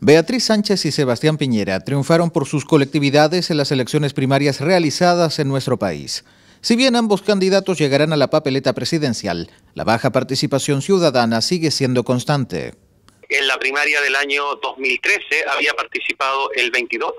Beatriz Sánchez y Sebastián Piñera triunfaron por sus colectividades en las elecciones primarias realizadas en nuestro país. Si bien ambos candidatos llegarán a la papeleta presidencial, la baja participación ciudadana sigue siendo constante. En la primaria del año 2013 había participado el 22%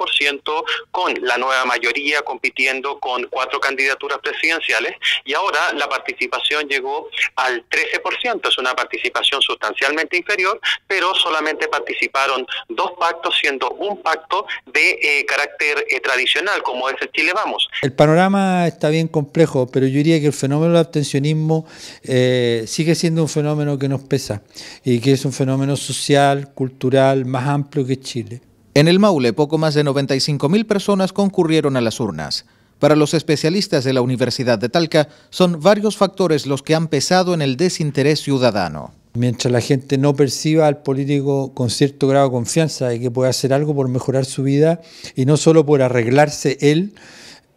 con la nueva mayoría compitiendo con cuatro candidaturas presidenciales y ahora la participación llegó al 13%, es una participación sustancialmente inferior, pero solamente participaron dos pactos, siendo un pacto de eh, carácter eh, tradicional, como es el Chile Vamos. El panorama está bien complejo, pero yo diría que el fenómeno del abstencionismo eh, sigue siendo un fenómeno que nos pesa y que es un fenómeno social, cultural más amplio que Chile. En el Maule, poco más de 95.000 personas concurrieron a las urnas. Para los especialistas de la Universidad de Talca, son varios factores los que han pesado en el desinterés ciudadano. Mientras la gente no perciba al político con cierto grado de confianza ...y que puede hacer algo por mejorar su vida y no solo por arreglarse él,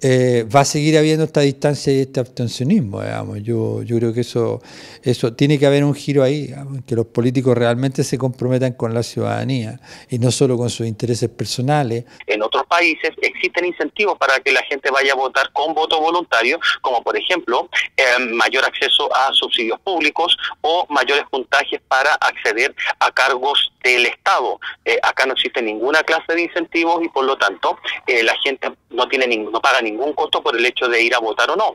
eh, va a seguir habiendo esta distancia y este abstencionismo, digamos. Yo, yo creo que eso, eso tiene que haber un giro ahí, que los políticos realmente se comprometan con la ciudadanía y no solo con sus intereses personales. En otros países existen incentivos para que la gente vaya a votar con voto voluntario, como por ejemplo em, mayor acceso a subsidios públicos o mayores puntajes para acceder a cargos del Estado. Eh, acá no existe ninguna clase de incentivos y por lo tanto eh, la gente no tiene no paga ningún costo por el hecho de ir a votar o no.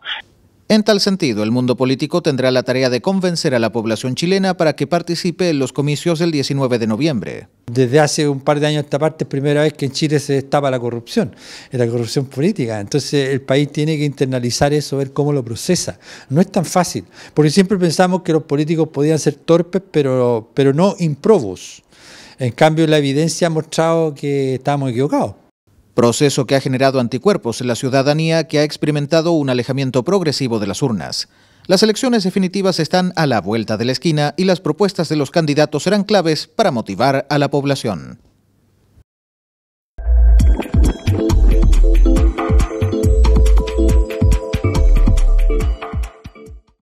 En tal sentido, el mundo político tendrá la tarea de convencer a la población chilena para que participe en los comicios del 19 de noviembre. Desde hace un par de años esta parte es primera vez que en Chile se destapa la corrupción, la corrupción política. Entonces el país tiene que internalizar eso, ver cómo lo procesa. No es tan fácil, porque siempre pensamos que los políticos podían ser torpes, pero, pero no improbos. En cambio, la evidencia ha mostrado que estamos equivocados proceso que ha generado anticuerpos en la ciudadanía que ha experimentado un alejamiento progresivo de las urnas. Las elecciones definitivas están a la vuelta de la esquina y las propuestas de los candidatos serán claves para motivar a la población.